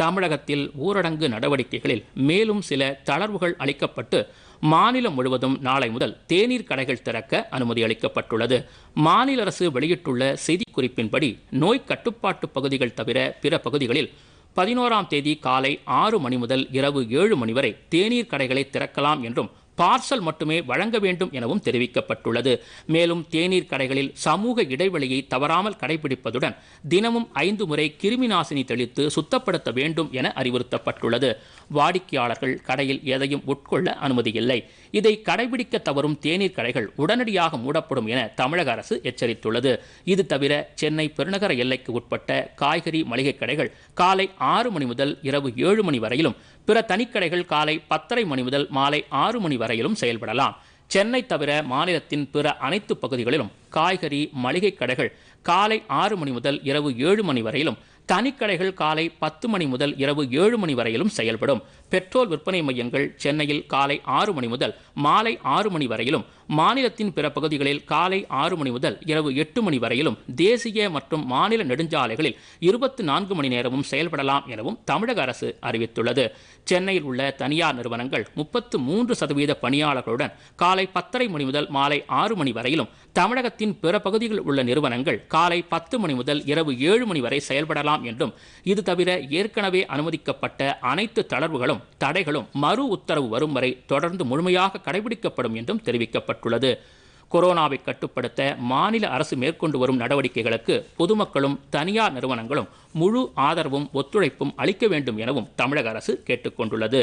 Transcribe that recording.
தமிழகத்தில் ஊரடங்கு நடவடிக்கைகளில் மேலும் சில தளர்வுகள் அளிக்கப்பட்டு மாநிலம் முழுவதும் நாளை முதல் தேநீர் கடைகள் திறக்க அனுமதி அளிக்கப்பட்டுள்ளது மாநில அரசு வெளியிட்டுள்ள செய்திக்குறிப்பின்படி நோய் கட்டுப்பாட்டு பகுதிகள் தவிர பிற பகுதிகளில் பதினோராம் தேதி காலை ஆறு மணி முதல் இரவு ஏழு மணி வரை தேநீர் கடைகளை திறக்கலாம் என்றும் பார்சல் மட்டுமே வழங்க வேண்டும் எனவும் தெரிவிக்கப்பட்டுள்ளது மேலும் தேநீர் கடைகளில் சமூக இடைவெளியை தவறாமல் கடைபிடிப்பதுடன் தினமும் ஐந்து முறை கிருமி நாசினி தெளித்து சுத்தப்படுத்த வேண்டும் என அறிவுறுத்தப்பட்டுள்ளது வாடிக்கையாளர்கள் கடையில் எதையும் உட்கொள்ள அனுமதியில்லை இதை கடைபிடிக்க தவறும் தேநீர் கடைகள் உடனடியாக மூடப்படும் என தமிழக அரசு எச்சரித்துள்ளது இது தவிர சென்னை பெருநகர எல்லைக்கு உட்பட்ட காய்கறி மளிகை கடைகள் காலை ஆறு மணி முதல் இரவு ஏழு மணி வரையிலும் பிற தனிக்கடைகள் காலை பத்தரை மணி முதல் மாலை ஆறு மணி வரை வரையிலும் செயல்படலாம் சென்னை தவிர மாநிலத்தின் பிற அனைத்து பகுதிகளிலும் காய்கறி மளிகை கடைகள் காலை ஆறு மணி முதல் இரவு ஏழு மணி வரையிலும் தனிக்கடைகள் காலை பத்து மணி முதல் இரவு ஏழு மணி வரையிலும் செயல்படும் பெட்ரோல் விற்பனை மையங்கள் சென்னையில் காலை ஆறு மணி முதல் மாலை ஆறு மணி வரையிலும் மாநிலத்தின் பிற பகுதிகளில் காலை ஆறு மணி முதல் இரவு எட்டு மணி வரையிலும் தேசிய மற்றும் மாநில நெடுஞ்சாலைகளில் இருபத்தி நான்கு மணி நேரமும் செயல்படலாம் எனவும் தமிழக அரசு அறிவித்துள்ளது சென்னையில் உள்ள தனியார் நிறுவனங்கள் முப்பத்து மூன்று சதவீத பணியாளர்களுடன் காலை பத்தரை மணி முதல் மாலை ஆறு மணி வரையிலும் தமிழக நகரத்தின் பிற பகுதிகளில் உள்ள நிறுவனங்கள் காலை பத்து மணி முதல் இரவு ஏழு மணி வரை செயல்படலாம் என்றும் இது தவிர ஏற்கனவே அனுமதிக்கப்பட்ட அனைத்து தளர்வுகளும் தடைகளும் மறு உத்தரவு வரும் வரை தொடர்ந்து முழுமையாக கடைபிடிக்கப்படும் என்றும் தெரிவிக்கப்பட்டுள்ளது கொரோனாவை கட்டுப்படுத்த மாநில அரசு மேற்கொண்டு வரும் நடவடிக்கைகளுக்கு பொதுமக்களும் தனியார் நிறுவனங்களும் முழு ஆதரவும் ஒத்துழைப்பும் அளிக்க வேண்டும் எனவும் தமிழக அரசு கேட்டுக்கொண்டுள்ளது